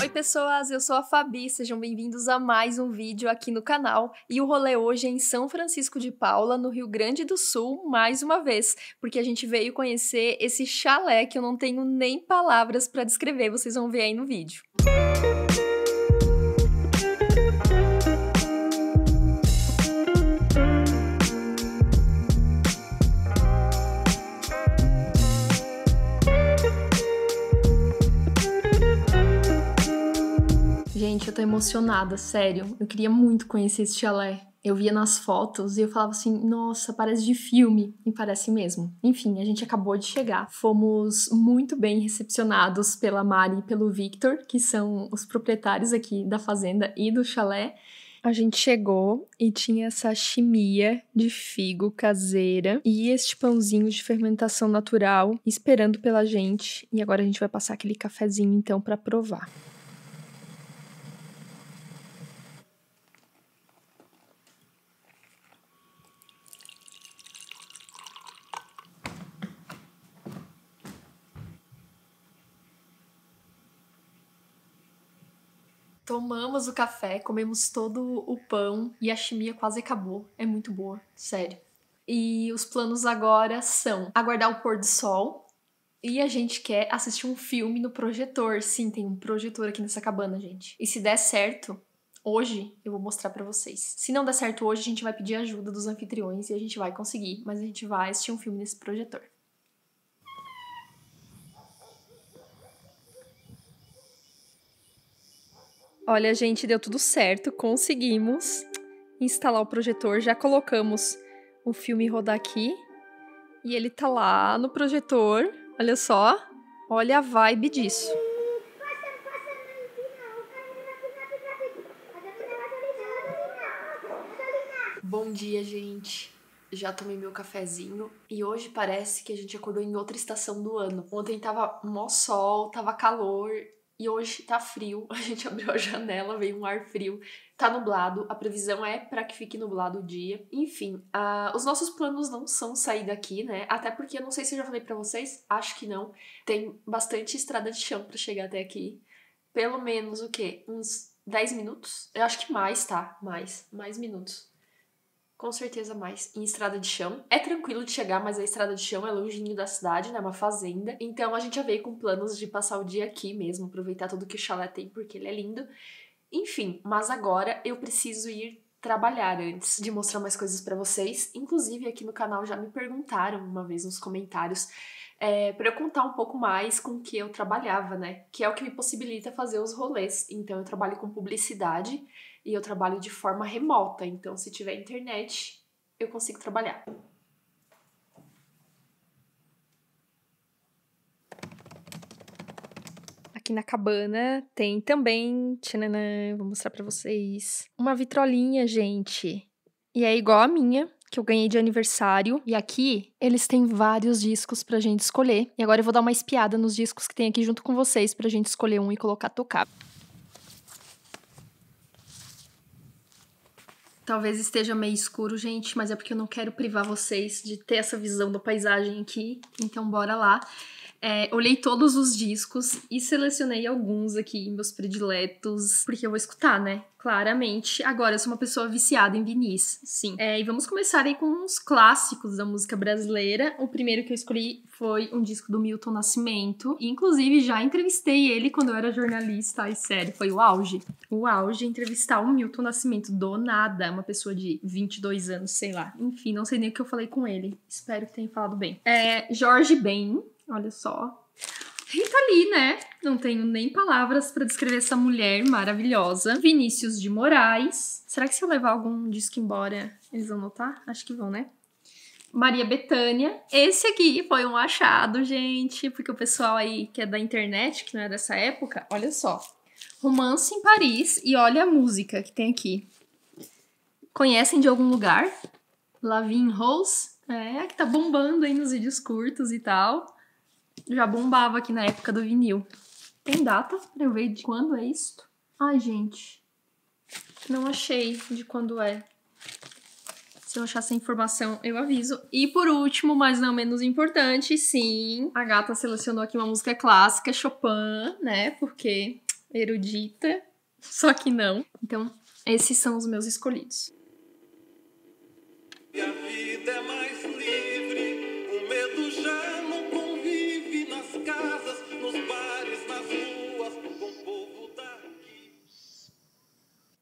Oi pessoas, eu sou a Fabi, sejam bem-vindos a mais um vídeo aqui no canal. E o rolê hoje é em São Francisco de Paula, no Rio Grande do Sul, mais uma vez, porque a gente veio conhecer esse chalé que eu não tenho nem palavras para descrever, vocês vão ver aí no vídeo. gente, eu tô emocionada, sério. Eu queria muito conhecer esse chalé. Eu via nas fotos e eu falava assim: nossa, parece de filme. E parece mesmo. Enfim, a gente acabou de chegar. Fomos muito bem recepcionados pela Mari e pelo Victor, que são os proprietários aqui da fazenda e do chalé. A gente chegou e tinha essa chimia de figo caseira e este pãozinho de fermentação natural esperando pela gente. E agora a gente vai passar aquele cafezinho então para provar. Tomamos o café, comemos todo o pão e a chimia quase acabou. É muito boa, sério. E os planos agora são aguardar o pôr do sol e a gente quer assistir um filme no projetor. Sim, tem um projetor aqui nessa cabana, gente. E se der certo, hoje eu vou mostrar para vocês. Se não der certo hoje, a gente vai pedir ajuda dos anfitriões e a gente vai conseguir, mas a gente vai assistir um filme nesse projetor. Olha, gente, deu tudo certo, conseguimos instalar o projetor, já colocamos o filme rodar aqui e ele tá lá no projetor. Olha só, olha a vibe disso. Bom dia, gente. Já tomei meu cafezinho e hoje parece que a gente acordou em outra estação do ano. Ontem tava mó sol, tava calor e hoje tá frio, a gente abriu a janela, veio um ar frio, tá nublado, a previsão é para que fique nublado o dia. Enfim, uh, os nossos planos não são sair daqui, né? Até porque eu não sei se eu já falei para vocês, acho que não. Tem bastante estrada de chão para chegar até aqui. Pelo menos o quê? Uns 10 minutos? Eu acho que mais, tá? Mais, mais minutos com certeza mais em estrada de chão. É tranquilo de chegar, mas a estrada de chão é longinho da cidade, né? Uma fazenda. Então a gente já veio com planos de passar o dia aqui mesmo, aproveitar tudo que o chalé tem, porque ele é lindo. Enfim, mas agora eu preciso ir trabalhar antes de mostrar mais coisas para vocês. Inclusive aqui no canal já me perguntaram uma vez nos comentários é, para eu contar um pouco mais com o que eu trabalhava, né? Que é o que me possibilita fazer os rolês. Então eu trabalho com publicidade e eu trabalho de forma remota, então se tiver internet, eu consigo trabalhar. Aqui na cabana tem também, tchananã, vou mostrar para vocês, uma vitrolinha, gente. E é igual a minha, que eu ganhei de aniversário. E aqui eles têm vários discos pra gente escolher. E agora eu vou dar uma espiada nos discos que tem aqui junto com vocês pra gente escolher um e colocar tocar. Talvez esteja meio escuro, gente, mas é porque eu não quero privar vocês de ter essa visão da paisagem aqui. Então, bora lá. É, olhei todos os discos e selecionei alguns aqui, meus prediletos, porque eu vou escutar, né? Claramente, agora eu sou uma pessoa viciada em vinis, sim. É, e vamos começar aí com uns clássicos da música brasileira. O primeiro que eu escolhi foi um disco do Milton Nascimento. inclusive, já entrevistei ele quando eu era jornalista. Ai, sério, foi o auge. O auge entrevistar o Milton Nascimento do nada. Uma pessoa de 22 anos, sei lá. Enfim, não sei nem o que eu falei com ele. Espero que tenha falado bem. É, Jorge Ben, olha só. Rita Lee, né? Não tenho nem palavras para descrever essa mulher maravilhosa. Vinícius de Moraes. Será que se eu levar algum disco embora, eles vão notar? Acho que vão, né? Maria Betânia. Esse aqui foi um achado, gente, porque o pessoal aí que é da internet, que não é dessa época, olha só. Romance em Paris e olha a música que tem aqui. Conhecem de algum lugar? Lavin Rose? É, que tá bombando aí nos vídeos curtos e tal já bombava aqui na época do vinil. Tem data pra eu ver de quando é isto? Ai, gente. Não achei de quando é. Se eu achar essa informação, eu aviso. E por último, mas não menos importante, sim, a gata selecionou aqui uma música clássica, Chopin, né? Porque erudita, só que não. Então, esses são os meus escolhidos. Minha vida é mais...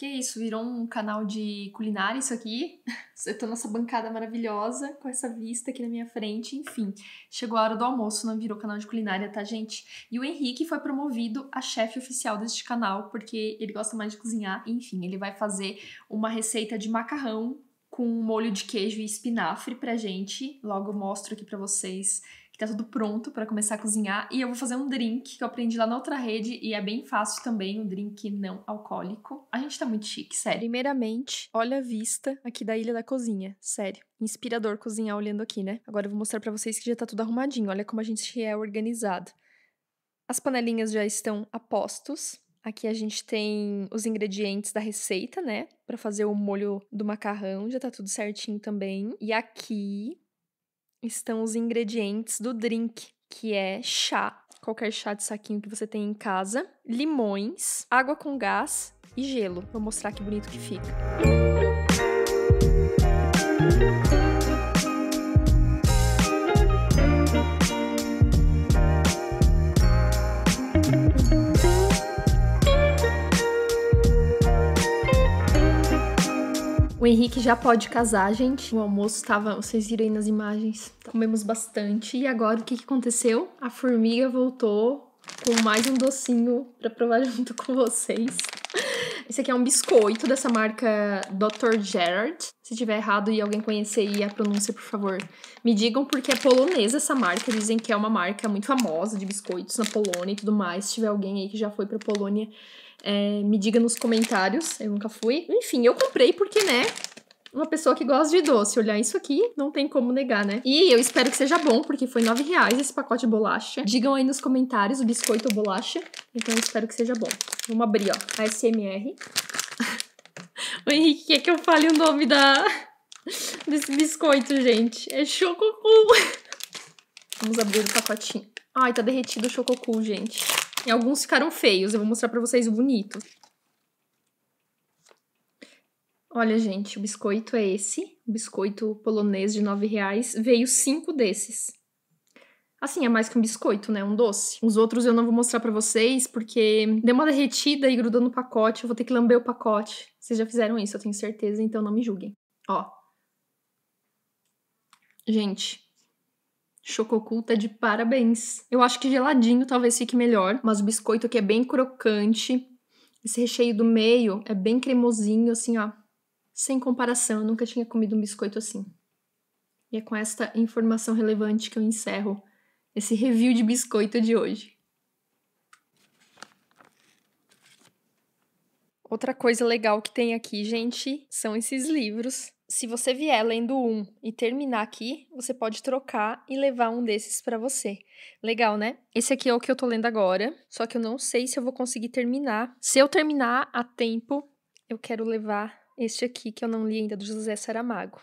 Que isso, virou um canal de culinária isso aqui. Eu tô nessa bancada maravilhosa, com essa vista aqui na minha frente, enfim. Chegou a hora do almoço, não virou canal de culinária, tá, gente? E o Henrique foi promovido a chefe oficial deste canal, porque ele gosta mais de cozinhar, enfim, ele vai fazer uma receita de macarrão com molho de queijo e espinafre pra gente. Logo mostro aqui pra vocês tá tudo pronto para começar a cozinhar. E eu vou fazer um drink que eu aprendi lá na outra rede e é bem fácil também, um drink não alcoólico. A gente tá muito chique, sério. Primeiramente, olha a vista aqui da Ilha da Cozinha, sério. Inspirador cozinhar olhando aqui, né? Agora eu vou mostrar para vocês que já tá tudo arrumadinho. Olha como a gente é organizado. As panelinhas já estão a postos. Aqui a gente tem os ingredientes da receita, né? Para fazer o molho do macarrão, já tá tudo certinho também. E aqui estão os ingredientes do drink, que é chá, qualquer chá de saquinho que você tem em casa, limões, água com gás e gelo. Vou mostrar que bonito que fica. Música Henrique já pode casar, gente. O almoço estava, vocês viram aí nas imagens. Comemos bastante. E agora o que, que aconteceu? A formiga voltou com mais um docinho para provar junto com vocês. Esse aqui é um biscoito dessa marca Dr. Gerard. Se tiver errado e alguém conhecer a pronúncia, por favor, me digam, porque é polonesa essa marca. Dizem que é uma marca muito famosa de biscoitos na Polônia e tudo mais. Se tiver alguém aí que já foi pra Polônia, é, me diga nos comentários, eu nunca fui. Enfim, eu comprei porque, né? Uma pessoa que gosta de doce, olhar isso aqui, não tem como negar, né? E eu espero que seja bom, porque foi 9 reais esse pacote de bolacha. Digam aí nos comentários o biscoito ou bolacha. Então eu espero que seja bom. Vamos abrir, ó. ASMR. o Henrique quer que eu fale o nome da... desse biscoito, gente. É Chococu. Vamos abrir o pacotinho. Ai, tá derretido o Chococu, gente. E alguns ficaram feios, eu vou mostrar pra vocês o bonito. Olha, gente, o biscoito é esse. O biscoito polonês de 9 reais. Veio cinco desses. Assim, é mais que um biscoito, né? Um doce. Os outros eu não vou mostrar para vocês, porque deu uma derretida e grudou no pacote. Eu vou ter que lamber o pacote. Vocês já fizeram isso, eu tenho certeza, então não me julguem. Ó. Gente, Chococulta de parabéns. Eu acho que geladinho talvez fique melhor, mas o biscoito aqui é bem crocante. Esse recheio do meio é bem cremosinho, assim, ó. Sem comparação, eu nunca tinha comido um biscoito assim. E é com esta informação relevante que eu encerro esse review de biscoito de hoje. Outra coisa legal que tem aqui, gente, são esses livros se você vier lendo um e terminar aqui, você pode trocar e levar um desses para você. Legal, né? Esse aqui é o que eu tô lendo agora, só que eu não sei se eu vou conseguir terminar. Se eu terminar a tempo, eu quero levar este aqui que eu não li ainda do José Saramago.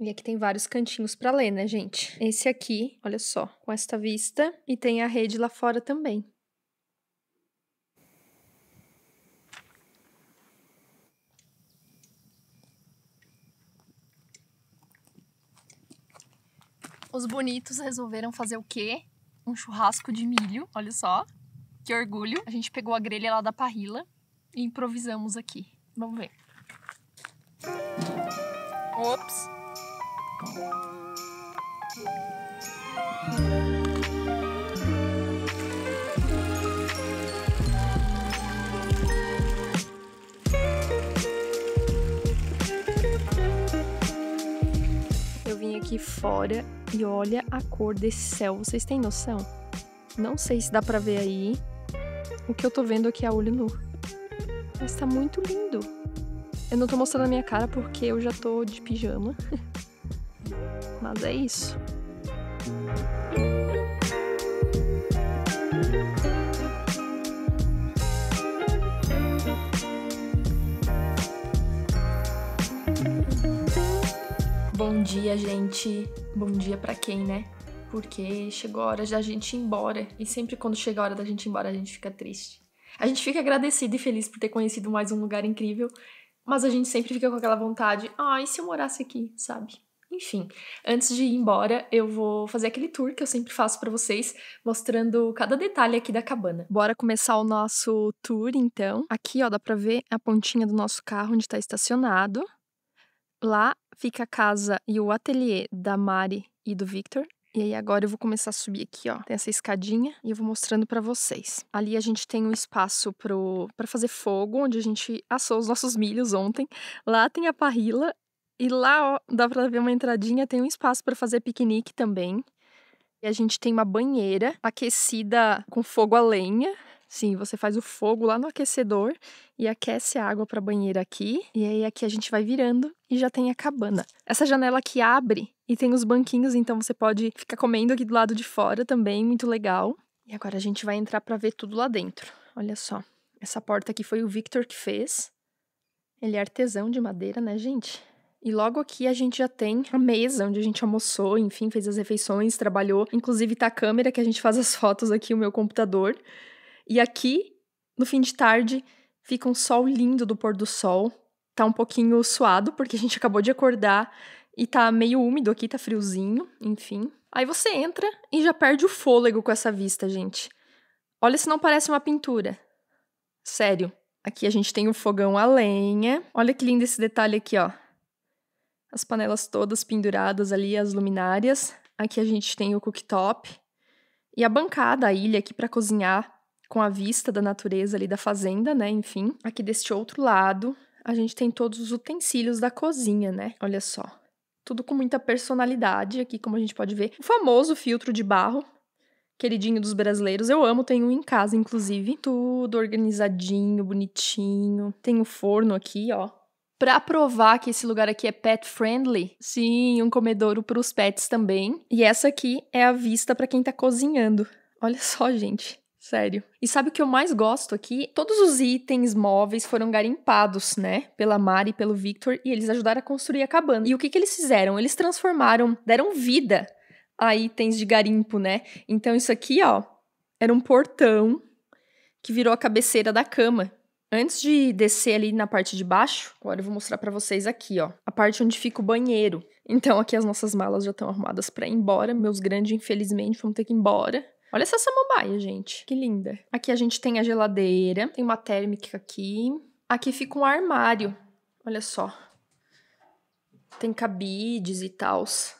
E aqui tem vários cantinhos para ler, né, gente? Esse aqui, olha só, com esta vista e tem a rede lá fora também. Os bonitos resolveram fazer o quê? Um churrasco de milho, olha só. Que orgulho. A gente pegou a grelha lá da parrila e improvisamos aqui. Vamos ver. Ops. Eu vim aqui fora e olha a cor desse céu. Vocês têm noção? Não sei se dá para ver aí. O que eu tô vendo aqui a olho nu. Mas tá muito lindo. Eu não tô mostrando a minha cara porque eu já tô de pijama. Mas é isso. Bom dia, gente. Bom dia para quem, né? Porque chegou a hora da gente ir embora. E sempre quando chega a hora da gente ir embora, a gente fica triste. A gente fica agradecido e feliz por ter conhecido mais um lugar incrível, mas a gente sempre fica com aquela vontade, ah, e se eu morasse aqui, sabe? Enfim, antes de ir embora, eu vou fazer aquele tour que eu sempre faço para vocês, mostrando cada detalhe aqui da cabana. Bora começar o nosso tour, então. Aqui, ó, dá pra ver a pontinha do nosso carro onde tá estacionado. Lá fica a casa e o ateliê da Mari e do Victor. E aí agora eu vou começar a subir aqui, ó. Tem essa escadinha e eu vou mostrando para vocês. Ali a gente tem um espaço pro para fazer fogo, onde a gente assou os nossos milhos ontem. Lá tem a parrila e lá, ó, dá para ver uma entradinha, tem um espaço para fazer piquenique também. E a gente tem uma banheira aquecida com fogo a lenha. Sim, você faz o fogo lá no aquecedor e aquece a água para banheira aqui. E aí aqui a gente vai virando e já tem a cabana. Essa janela que abre e tem os banquinhos, então você pode ficar comendo aqui do lado de fora também, muito legal. E agora a gente vai entrar para ver tudo lá dentro. Olha só, essa porta aqui foi o Victor que fez. Ele é artesão de madeira, né, gente? E logo aqui a gente já tem a mesa onde a gente almoçou, enfim, fez as refeições, trabalhou. Inclusive tá a câmera que a gente faz as fotos aqui, o meu computador. E aqui, no fim de tarde, fica um sol lindo do pôr do sol. Tá um pouquinho suado, porque a gente acabou de acordar e tá meio úmido aqui, tá friozinho, enfim. Aí você entra e já perde o fôlego com essa vista, gente. Olha se não parece uma pintura. Sério. Aqui a gente tem o fogão a lenha. Olha que lindo esse detalhe aqui, ó. As panelas todas penduradas ali, as luminárias. Aqui a gente tem o cooktop. E a bancada, a ilha aqui para cozinhar com a vista da natureza ali da fazenda, né? Enfim, aqui deste outro lado, a gente tem todos os utensílios da cozinha, né? Olha só. Tudo com muita personalidade aqui, como a gente pode ver. O famoso filtro de barro, queridinho dos brasileiros. Eu amo, tenho um em casa, inclusive. Tudo organizadinho, bonitinho. Tem o forno aqui, ó. Pra provar que esse lugar aqui é pet friendly, sim, um comedouro para os pets também. E essa aqui é a vista para quem tá cozinhando. Olha só, gente. Sério. E sabe o que eu mais gosto aqui? Todos os itens móveis foram garimpados, né? Pela Mari e pelo Victor, e eles ajudaram a construir a cabana. E o que, que eles fizeram? Eles transformaram, deram vida a itens de garimpo, né? Então isso aqui, ó, era um portão que virou a cabeceira da cama. Antes de descer ali na parte de baixo, agora eu vou mostrar para vocês aqui, ó, a parte onde fica o banheiro. Então aqui as nossas malas já estão arrumadas para ir embora. Meus grandes, infelizmente, vão ter que ir embora. Olha essa samambaia, gente. Que linda. Aqui a gente tem a geladeira, tem uma térmica aqui. Aqui fica um armário. Olha só. Tem cabides e tals.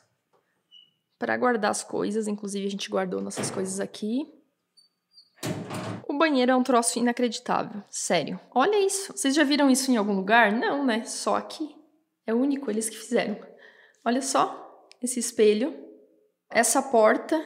Para guardar as coisas, inclusive a gente guardou nossas coisas aqui. O banheiro é um troço inacreditável, sério. Olha isso. Vocês já viram isso em algum lugar? Não, né? Só aqui. É único, eles que fizeram. Olha só esse espelho. Essa porta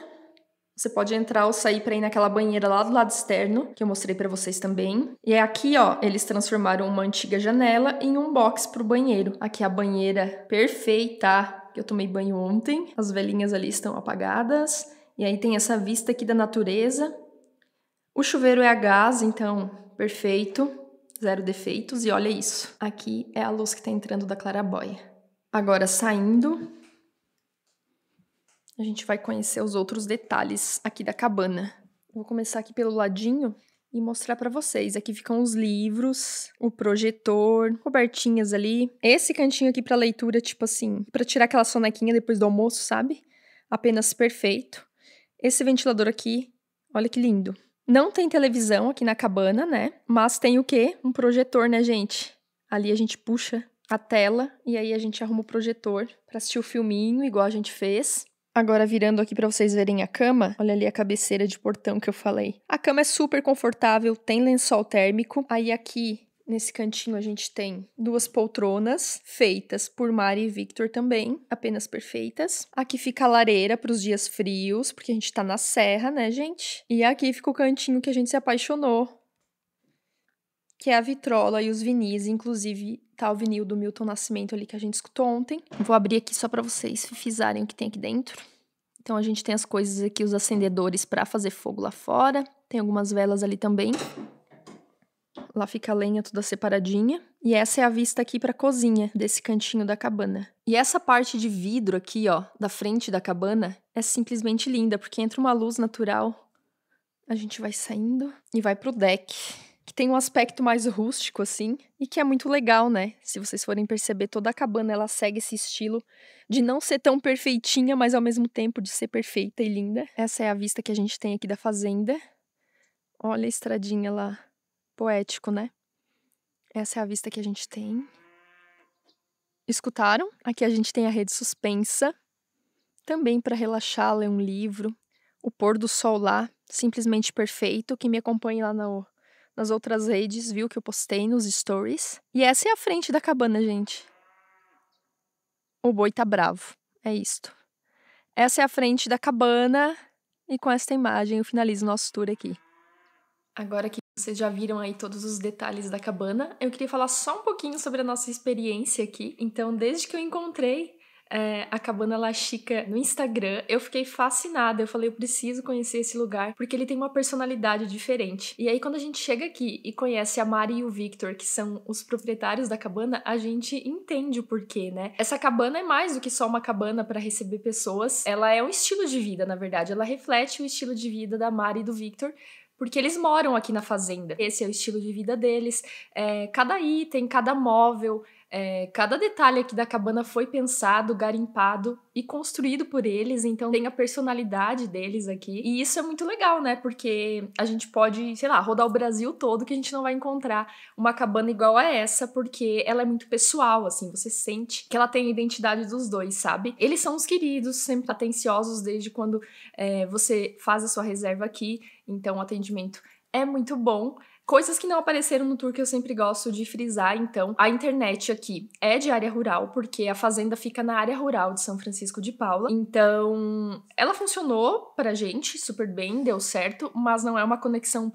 você pode entrar ou sair para ir naquela banheira lá do lado externo, que eu mostrei para vocês também. E é aqui, ó, eles transformaram uma antiga janela em um box pro banheiro. Aqui é a banheira perfeita. que Eu tomei banho ontem. As velhinhas ali estão apagadas. E aí tem essa vista aqui da natureza. O chuveiro é a gás, então perfeito, zero defeitos e olha isso. Aqui é a luz que tá entrando da claraboia. Agora saindo, a gente vai conhecer os outros detalhes aqui da cabana. Vou começar aqui pelo ladinho e mostrar para vocês. Aqui ficam os livros, o projetor, cobertinhas ali. Esse cantinho aqui para leitura, tipo assim, para tirar aquela sonequinha depois do almoço, sabe? Apenas perfeito. Esse ventilador aqui, olha que lindo. Não tem televisão aqui na cabana, né? Mas tem o quê? Um projetor, né, gente? Ali a gente puxa a tela e aí a gente arruma o projetor para assistir o filminho, igual a gente fez. Agora, virando aqui para vocês verem a cama, olha ali a cabeceira de portão que eu falei. A cama é super confortável, tem lençol térmico. Aí aqui Nesse cantinho a gente tem duas poltronas feitas por Mari e Victor também, apenas perfeitas. Aqui fica a lareira para os dias frios, porque a gente está na serra, né, gente? E aqui fica o cantinho que a gente se apaixonou que é a vitrola e os vinis, inclusive tá o vinil do Milton Nascimento ali que a gente escutou ontem. Vou abrir aqui só para vocês fifizarem o que tem aqui dentro. Então a gente tem as coisas aqui, os acendedores para fazer fogo lá fora. Tem algumas velas ali também. Lá fica a lenha toda separadinha. E essa é a vista aqui para a cozinha desse cantinho da cabana. E essa parte de vidro aqui, ó, da frente da cabana, é simplesmente linda, porque entra uma luz natural. A gente vai saindo e vai pro deck que tem um aspecto mais rústico, assim, e que é muito legal, né? Se vocês forem perceber, toda a cabana ela segue esse estilo de não ser tão perfeitinha, mas ao mesmo tempo de ser perfeita e linda. Essa é a vista que a gente tem aqui da fazenda. Olha a estradinha lá, poético, né? Essa é a vista que a gente tem. Escutaram? Aqui a gente tem a rede suspensa, também para relaxar, ler um livro. O pôr do sol lá, simplesmente perfeito. Quem me acompanha lá no nas outras redes, viu que eu postei nos stories. E essa é a frente da cabana, gente. O boi tá bravo. É isto. Essa é a frente da cabana. E com esta imagem eu finalizo nosso tour aqui. Agora que vocês já viram aí todos os detalhes da cabana, eu queria falar só um pouquinho sobre a nossa experiência aqui. Então, desde que eu encontrei é, a Cabana La Chica no Instagram, eu fiquei fascinada. Eu falei, eu preciso conhecer esse lugar, porque ele tem uma personalidade diferente. E aí, quando a gente chega aqui e conhece a Mari e o Victor, que são os proprietários da cabana, a gente entende o porquê, né? Essa cabana é mais do que só uma cabana para receber pessoas, ela é um estilo de vida, na verdade. Ela reflete o estilo de vida da Mari e do Victor, porque eles moram aqui na fazenda. Esse é o estilo de vida deles. É, cada item, cada móvel, é, cada detalhe aqui da cabana foi pensado, garimpado e construído por eles, então tem a personalidade deles aqui. E isso é muito legal, né? Porque a gente pode, sei lá, rodar o Brasil todo que a gente não vai encontrar uma cabana igual a essa, porque ela é muito pessoal, assim, você sente que ela tem a identidade dos dois, sabe? Eles são os queridos, sempre atenciosos desde quando é, você faz a sua reserva aqui, então o atendimento é muito bom. Coisas que não apareceram no tour que eu sempre gosto de frisar, então. A internet aqui é de área rural, porque a fazenda fica na área rural de São Francisco de Paula. Então, ela funcionou pra gente super bem, deu certo, mas não é uma conexão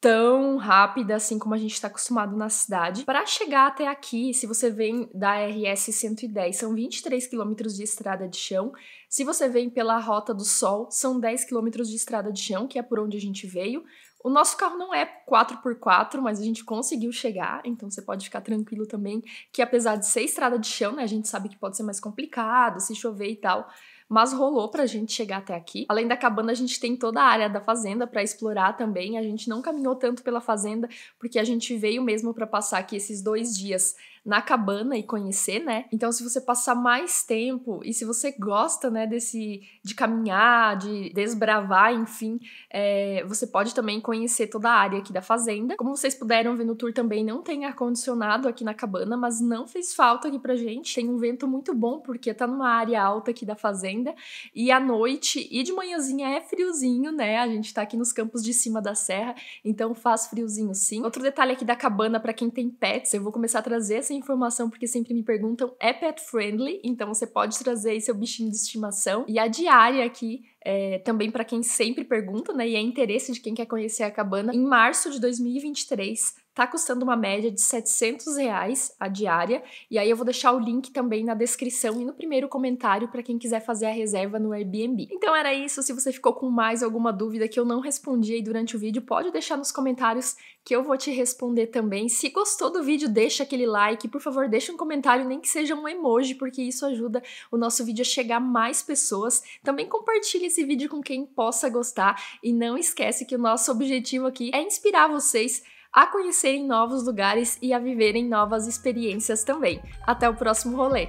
tão rápida assim como a gente está acostumado na cidade. Para chegar até aqui, se você vem da RS 110, são 23 quilômetros de estrada de chão. Se você vem pela Rota do Sol, são 10 quilômetros de estrada de chão, que é por onde a gente veio. O nosso carro não é 4x4, mas a gente conseguiu chegar, então você pode ficar tranquilo também que apesar de ser estrada de chão, né, a gente sabe que pode ser mais complicado, se chover e tal, mas rolou pra gente chegar até aqui. Além da cabana, a gente tem toda a área da fazenda para explorar também. A gente não caminhou tanto pela fazenda porque a gente veio mesmo para passar aqui esses dois dias na cabana e conhecer, né? Então, se você passar mais tempo e se você gosta, né, desse de caminhar, de desbravar, enfim, é, você pode também conhecer toda a área aqui da fazenda. Como vocês puderam ver no tour também, não tem ar condicionado aqui na cabana, mas não fez falta aqui pra gente. Tem um vento muito bom porque tá numa área alta aqui da fazenda ainda. E à noite e de manhãzinha é friozinho, né? A gente tá aqui nos campos de cima da serra, então faz friozinho sim. Outro detalhe aqui da cabana para quem tem pets, eu vou começar a trazer essa informação porque sempre me perguntam, é pet friendly, então você pode trazer aí seu bichinho de estimação. E a diária aqui é, também para quem sempre pergunta, né? E é interesse de quem quer conhecer a cabana. Em março de 2023, tá custando uma média de 700 reais a diária. E aí eu vou deixar o link também na descrição e no primeiro comentário para quem quiser fazer a reserva no Airbnb. Então era isso. Se você ficou com mais alguma dúvida que eu não respondi aí durante o vídeo, pode deixar nos comentários que eu vou te responder também. Se gostou do vídeo, deixa aquele like. Por favor, deixa um comentário, nem que seja um emoji, porque isso ajuda o nosso vídeo a chegar a mais pessoas. Também compartilhe esse vídeo com quem possa gostar. E não esquece que o nosso objetivo aqui é inspirar vocês a conhecerem novos lugares e a viverem novas experiências também. Até o próximo rolê!